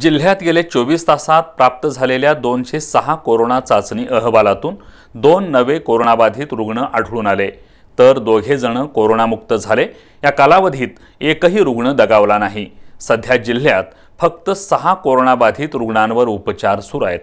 जिल्ह्यात गेले चोवीस तासात प्राप्त झालेल्या दोनशे सहा कोरोना चाचणी अहवालातून दोन नवे कोरोनाबाधित रुग्ण आढळून आले तर दोघे जण कोरोनामुक्त झाले या कालावधीत एकही रुग्ण दगावला नाही सध्या जिल्ह्यात फक्त सहा कोरोनाबाधित रुग्णांवर उपचार सुरू आहेत